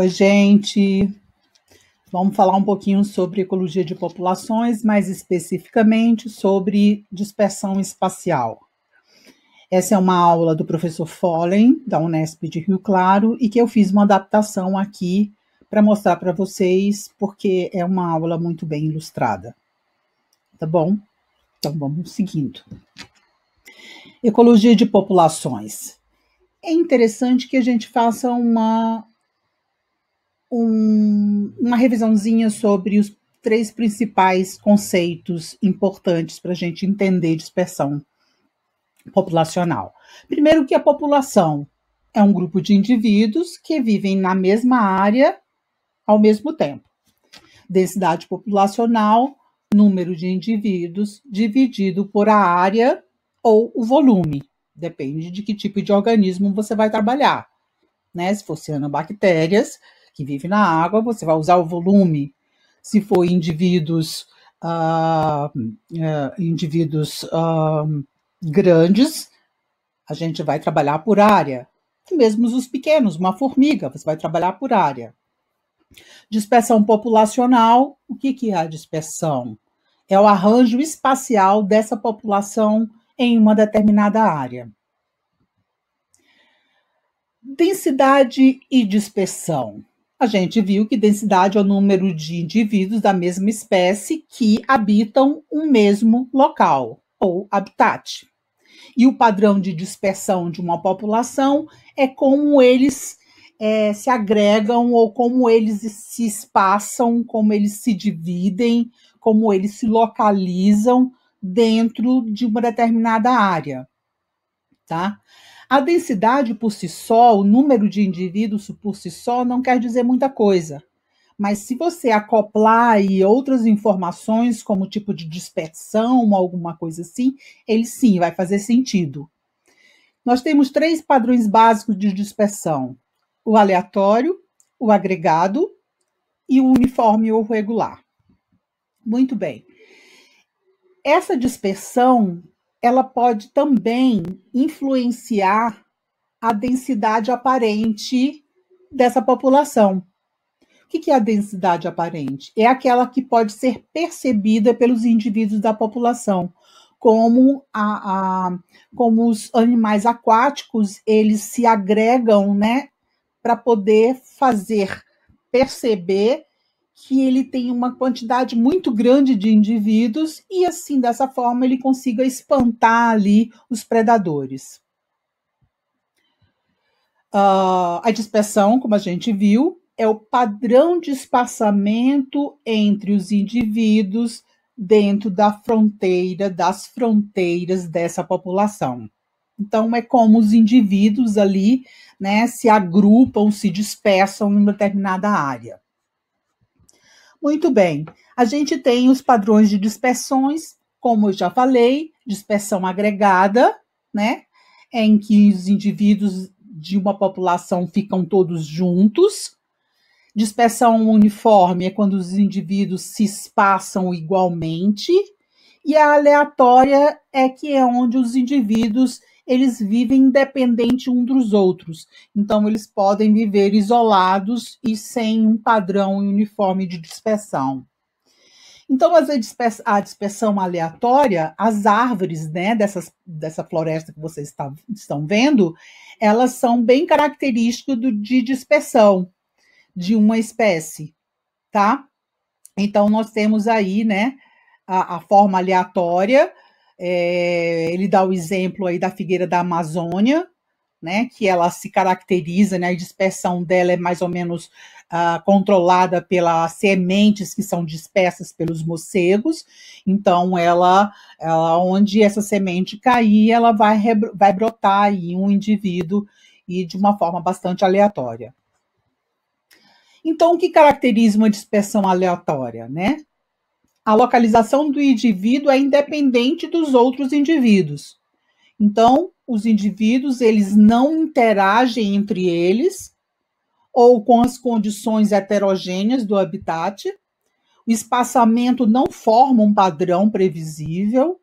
Oi, gente. Vamos falar um pouquinho sobre ecologia de populações, mais especificamente sobre dispersão espacial. Essa é uma aula do professor Follen, da Unesp de Rio Claro, e que eu fiz uma adaptação aqui para mostrar para vocês, porque é uma aula muito bem ilustrada. Tá bom? Então vamos seguindo. Ecologia de populações é interessante que a gente faça uma um, uma revisãozinha sobre os três principais conceitos importantes para a gente entender dispersão populacional. Primeiro, que a população é um grupo de indivíduos que vivem na mesma área ao mesmo tempo. Densidade populacional, número de indivíduos dividido por a área ou o volume, depende de que tipo de organismo você vai trabalhar. Né? Se fosse anabactérias, que vive na água, você vai usar o volume. Se for indivíduos, ah, eh, indivíduos ah, grandes, a gente vai trabalhar por área. mesmo os pequenos, uma formiga, você vai trabalhar por área. Dispersão populacional, o que, que é a dispersão? É o arranjo espacial dessa população em uma determinada área. Densidade e dispersão a gente viu que densidade é o número de indivíduos da mesma espécie que habitam um mesmo local, ou habitat. E o padrão de dispersão de uma população é como eles é, se agregam, ou como eles se espaçam, como eles se dividem, como eles se localizam dentro de uma determinada área. Tá? A densidade por si só, o número de indivíduos por si só, não quer dizer muita coisa. Mas se você acoplar aí outras informações, como tipo de dispersão, alguma coisa assim, ele sim vai fazer sentido. Nós temos três padrões básicos de dispersão: o aleatório, o agregado e o uniforme ou regular. Muito bem. Essa dispersão ela pode também influenciar a densidade aparente dessa população. O que é a densidade aparente? É aquela que pode ser percebida pelos indivíduos da população, como, a, a como os animais aquáticos eles se agregam, né, para poder fazer perceber que ele tem uma quantidade muito grande de indivíduos e, assim, dessa forma, ele consiga espantar ali os predadores. Uh, a dispersão, como a gente viu, é o padrão de espaçamento entre os indivíduos dentro da fronteira, das fronteiras dessa população. Então, é como os indivíduos ali né, se agrupam, se dispersam em determinada área. Muito bem, a gente tem os padrões de dispersões, como eu já falei, dispersão agregada, né? Em que os indivíduos de uma população ficam todos juntos. Dispersão uniforme é quando os indivíduos se espaçam igualmente. E a aleatória é que é onde os indivíduos eles vivem independente um dos outros. Então, eles podem viver isolados e sem um padrão uniforme de dispersão. Então, a dispersão aleatória, as árvores né, dessas, dessa floresta que vocês está, estão vendo, elas são bem características do, de dispersão de uma espécie, tá? Então, nós temos aí, né, a, a forma aleatória, é, ele dá o exemplo aí da figueira da Amazônia, né, que ela se caracteriza, né, a dispersão dela é mais ou menos uh, controlada pelas sementes que são dispersas pelos morcegos. Então, ela, ela onde essa semente cair, ela vai, vai brotar aí um indivíduo e de uma forma bastante aleatória. Então, o que caracteriza uma dispersão aleatória, né? a localização do indivíduo é independente dos outros indivíduos. Então, os indivíduos, eles não interagem entre eles ou com as condições heterogêneas do habitat. O espaçamento não forma um padrão previsível.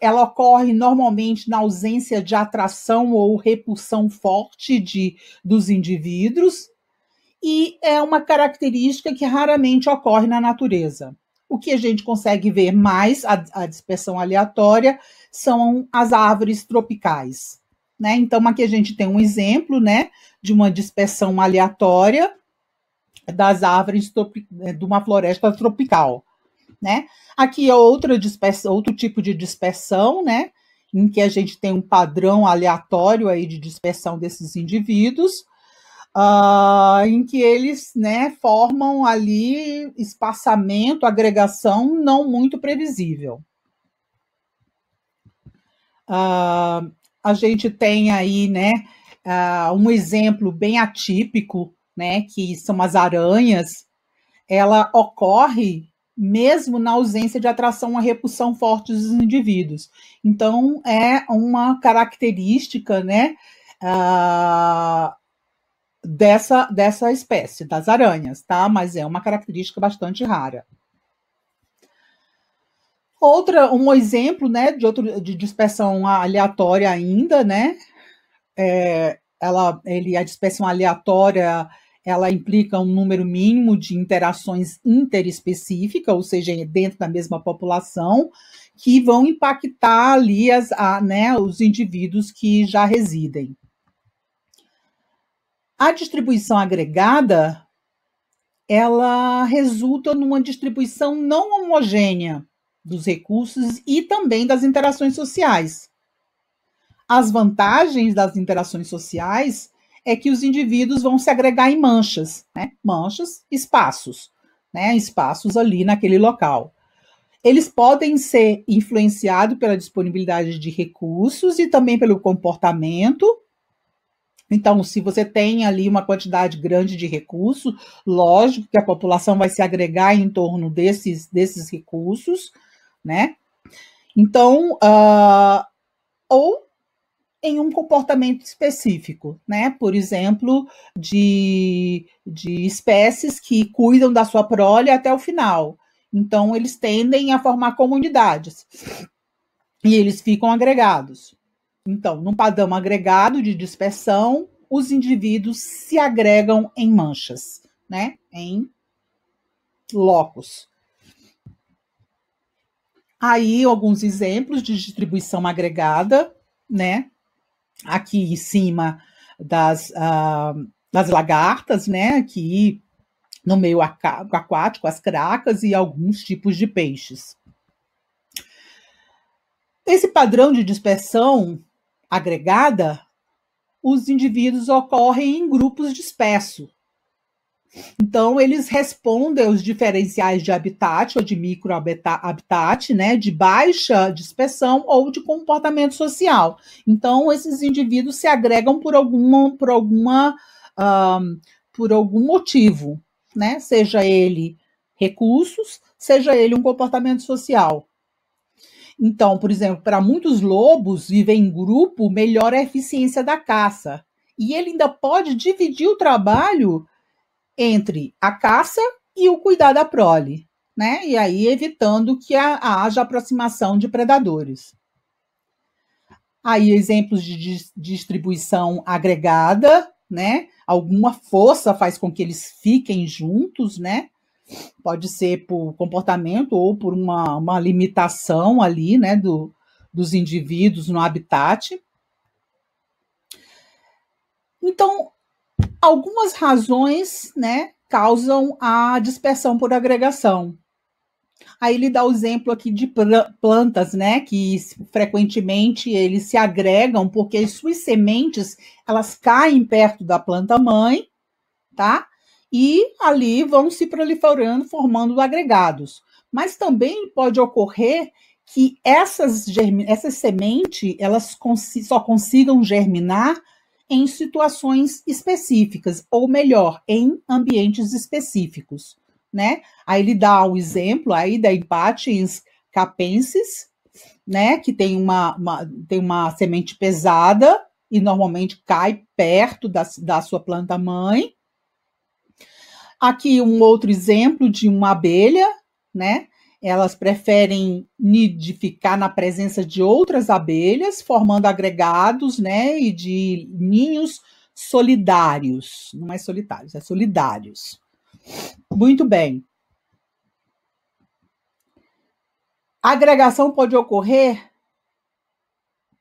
Ela ocorre normalmente na ausência de atração ou repulsão forte de, dos indivíduos e é uma característica que raramente ocorre na natureza. O que a gente consegue ver mais, a, a dispersão aleatória, são as árvores tropicais. Né? Então, aqui a gente tem um exemplo né, de uma dispersão aleatória das árvores eh, de uma floresta tropical. Né? Aqui é outra dispersão, outro tipo de dispersão, né? em que a gente tem um padrão aleatório aí de dispersão desses indivíduos uh, em que eles né, formam ali espaçamento, agregação não muito previsível. Uh, a gente tem aí né, uh, um exemplo bem atípico, né, que são as aranhas. Ela ocorre mesmo na ausência de atração a repulsão forte dos indivíduos. Então, é uma característica né, uh, dessa, dessa espécie, das aranhas, tá? Mas é uma característica bastante rara. Outra, um exemplo, né, de, outro, de dispersão aleatória ainda, né, é, ela, ele, a dispersão aleatória, ela implica um número mínimo de interações interespecíficas, ou seja, é dentro da mesma população, que vão impactar ali as, a, né, os indivíduos que já residem. A distribuição agregada ela resulta numa distribuição não homogênea dos recursos e também das interações sociais. As vantagens das interações sociais é que os indivíduos vão se agregar em manchas, né? manchas, espaços, né? espaços ali naquele local. Eles podem ser influenciados pela disponibilidade de recursos e também pelo comportamento então, se você tem ali uma quantidade grande de recursos, lógico que a população vai se agregar em torno desses, desses recursos, né? Então, uh, ou em um comportamento específico, né? Por exemplo, de, de espécies que cuidam da sua prole até o final. Então, eles tendem a formar comunidades e eles ficam agregados. Então, num padrão agregado de dispersão, os indivíduos se agregam em manchas, né? Em locos. Aí alguns exemplos de distribuição agregada, né? Aqui em cima das, uh, das lagartas, né? Aqui no meio aquático, as cracas e alguns tipos de peixes. Esse padrão de dispersão agregada, os indivíduos ocorrem em grupos dispersos. Então, eles respondem aos diferenciais de habitat ou de microhabitat, né, de baixa dispersão ou de comportamento social. Então, esses indivíduos se agregam por alguma, por alguma, um, por algum motivo, né, seja ele recursos, seja ele um comportamento social. Então, por exemplo, para muitos lobos viver em grupo melhora é a eficiência da caça. E ele ainda pode dividir o trabalho entre a caça e o cuidar da prole, né? E aí evitando que a, haja aproximação de predadores. Aí exemplos de distribuição agregada, né? Alguma força faz com que eles fiquem juntos, né? Pode ser por comportamento ou por uma, uma limitação ali, né, do, dos indivíduos no habitat. Então, algumas razões, né, causam a dispersão por agregação. Aí ele dá o exemplo aqui de plantas, né, que frequentemente eles se agregam porque as suas sementes, elas caem perto da planta mãe, tá? e ali vão se proliferando, formando agregados. Mas também pode ocorrer que essas, essas sementes elas só consigam germinar em situações específicas, ou melhor, em ambientes específicos. Né? Aí ele dá um exemplo aí da Impatiens capensis, né? que tem uma, uma, tem uma semente pesada e normalmente cai perto da, da sua planta mãe, Aqui um outro exemplo de uma abelha, né? Elas preferem nidificar na presença de outras abelhas, formando agregados, né? E de ninhos solidários. Não é solitários, é solidários. Muito bem. A agregação pode ocorrer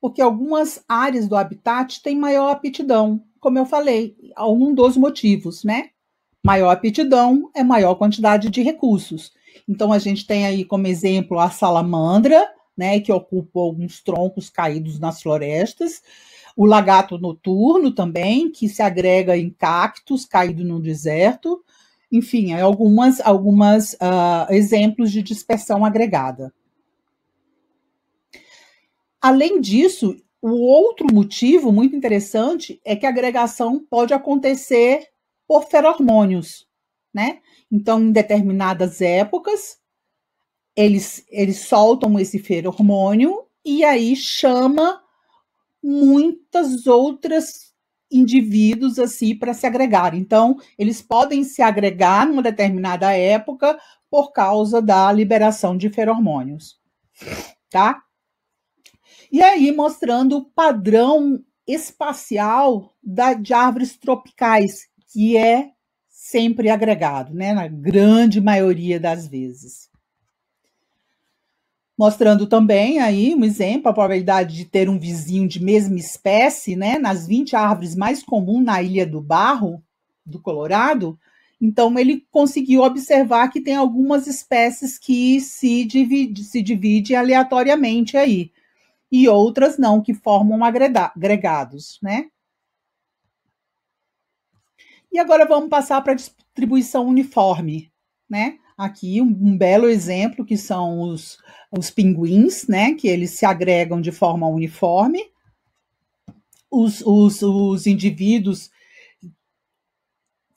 porque algumas áreas do habitat têm maior aptidão, como eu falei, um dos motivos, né? Maior aptidão é maior quantidade de recursos. Então, a gente tem aí como exemplo a salamandra, né, que ocupa alguns troncos caídos nas florestas, o lagarto noturno também, que se agrega em cactos caído no deserto, enfim, é algumas, algumas uh, exemplos de dispersão agregada. Além disso, o outro motivo muito interessante é que a agregação pode acontecer por feromônios, né? Então, em determinadas épocas, eles, eles soltam esse feromônio e aí chama muitas outras indivíduos assim para se agregar. Então, eles podem se agregar numa determinada época por causa da liberação de feromônios, tá? E aí mostrando o padrão espacial da, de árvores tropicais que é sempre agregado, né, na grande maioria das vezes. Mostrando também aí um exemplo, a probabilidade de ter um vizinho de mesma espécie, né, nas 20 árvores mais comuns na Ilha do Barro, do Colorado. Então, ele conseguiu observar que tem algumas espécies que se divide, se aleatoriamente aí, e outras não, que formam agregados, né? E agora vamos passar para a distribuição uniforme, né? Aqui um, um, belo exemplo que são os, os pinguins, né? Que eles se agregam de forma uniforme. Os, os, os indivíduos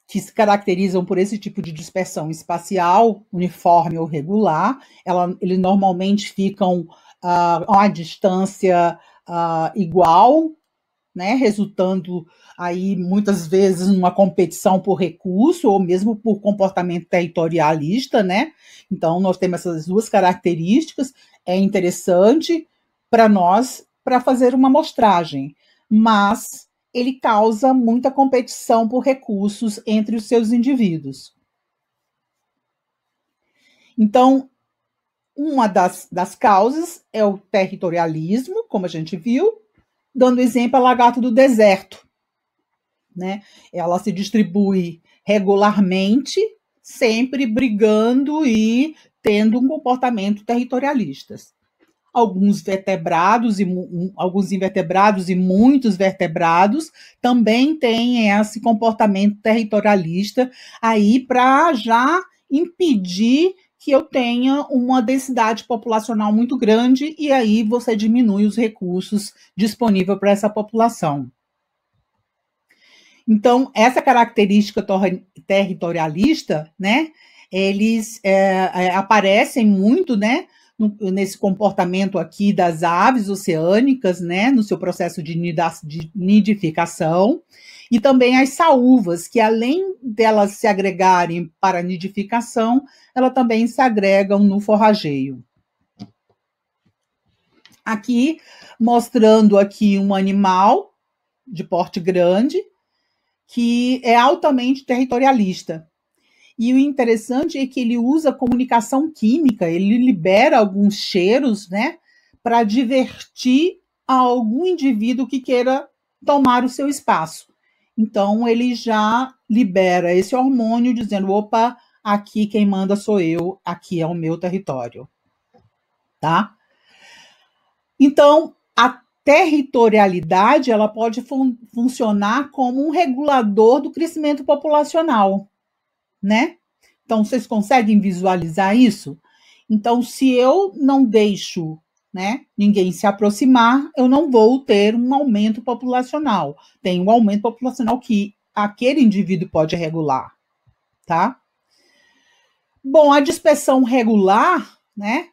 que se caracterizam por esse tipo de dispersão espacial, uniforme ou regular, ela, eles normalmente ficam uh, a uma distância uh, igual né, resultando aí muitas vezes numa competição por recurso ou mesmo por comportamento territorialista, né? Então nós temos essas duas características. É interessante para nós para fazer uma amostragem, mas ele causa muita competição por recursos entre os seus indivíduos. Então, uma das, das causas é o territorialismo, como a gente viu, dando exemplo a lagarta do deserto. Né? Ela se distribui regularmente, sempre brigando e tendo um comportamento territorialista. Alguns vertebrados e alguns invertebrados e muitos vertebrados também têm esse comportamento territorialista aí para já impedir que eu tenha uma densidade populacional muito grande e aí você diminui os recursos disponíveis para essa população. Então, essa característica territorialista, né, eles é, é, aparecem muito, né, no, nesse comportamento aqui das aves oceânicas, né, no seu processo de nidificação, e também as saúvas, que além delas se agregarem para a nidificação, elas também se agregam no forrageio. Aqui, mostrando aqui um animal de porte grande, que é altamente territorialista. E o interessante é que ele usa comunicação química, ele libera alguns cheiros, né, para divertir algum indivíduo que queira tomar o seu espaço. Então ele já libera esse hormônio dizendo: opa, aqui quem manda sou eu, aqui é o meu território. Tá? Então, a territorialidade ela pode fun funcionar como um regulador do crescimento populacional, né? Então, vocês conseguem visualizar isso? Então, se eu não deixo né, ninguém se aproximar, eu não vou ter um aumento populacional. Tem um aumento populacional que aquele indivíduo pode regular, tá? Bom, a dispersão regular, né,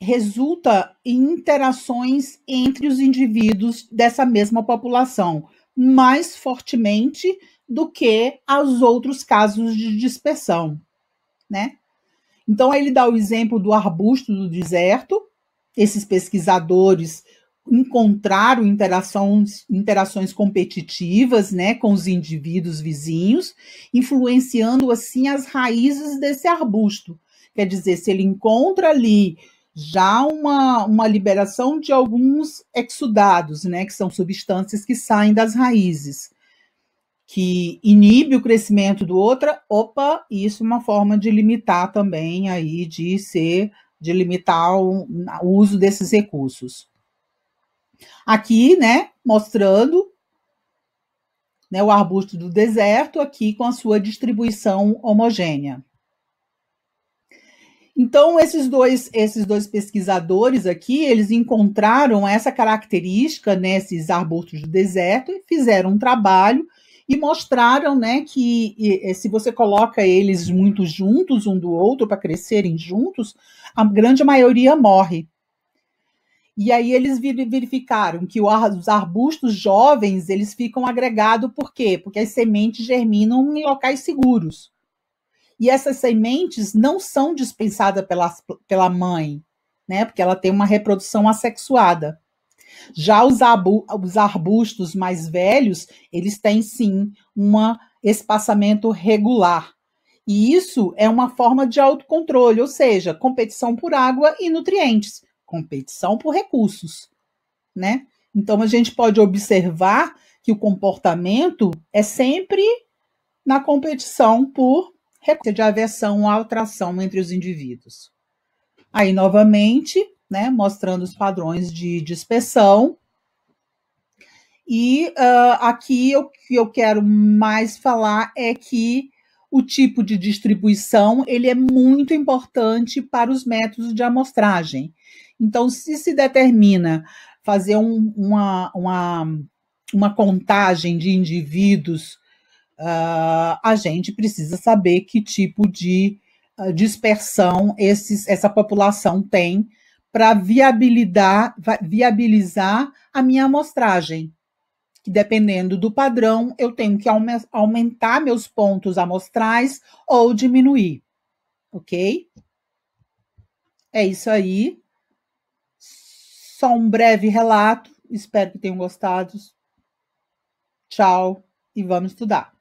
resulta em interações entre os indivíduos dessa mesma população, mais fortemente do que aos outros casos de dispersão, né? Então, ele dá o exemplo do arbusto do deserto. Esses pesquisadores encontraram interações, interações competitivas né, com os indivíduos vizinhos, influenciando assim as raízes desse arbusto. Quer dizer, se ele encontra ali já uma, uma liberação de alguns exudados, né, que são substâncias que saem das raízes que inibe o crescimento do outra, opa, isso é uma forma de limitar também aí de ser de limitar o, o uso desses recursos. Aqui, né, mostrando né, o arbusto do deserto aqui com a sua distribuição homogênea. Então, esses dois, esses dois pesquisadores aqui, eles encontraram essa característica nesses arbustos do deserto e fizeram um trabalho e mostraram né, que e, se você coloca eles muito juntos um do outro para crescerem juntos, a grande maioria morre. E aí eles verificaram que os arbustos jovens eles ficam agregados por quê? Porque as sementes germinam em locais seguros. E essas sementes não são dispensadas pela, pela mãe, né? Porque ela tem uma reprodução assexuada. Já os, os arbustos mais velhos, eles têm sim um espaçamento regular. E isso é uma forma de autocontrole, ou seja, competição por água e nutrientes, competição por recursos, né? Então a gente pode observar que o comportamento é sempre na competição por recurso de aversão ou atração entre os indivíduos. Aí novamente, né, mostrando os padrões de dispersão. E uh, aqui o que eu quero mais falar é que o tipo de distribuição ele é muito importante para os métodos de amostragem. Então, se se determina fazer um, uma, uma, uma contagem de indivíduos, uh, a gente precisa saber que tipo de ah, dispersão esses, essa população tem para viabilizar, viabilizar a minha amostragem. Que dependendo do padrão, eu tenho que aumentar meus pontos amostrais ou diminuir. Ok? É isso aí. Só um breve relato. Espero que tenham gostado. Tchau e vamos estudar.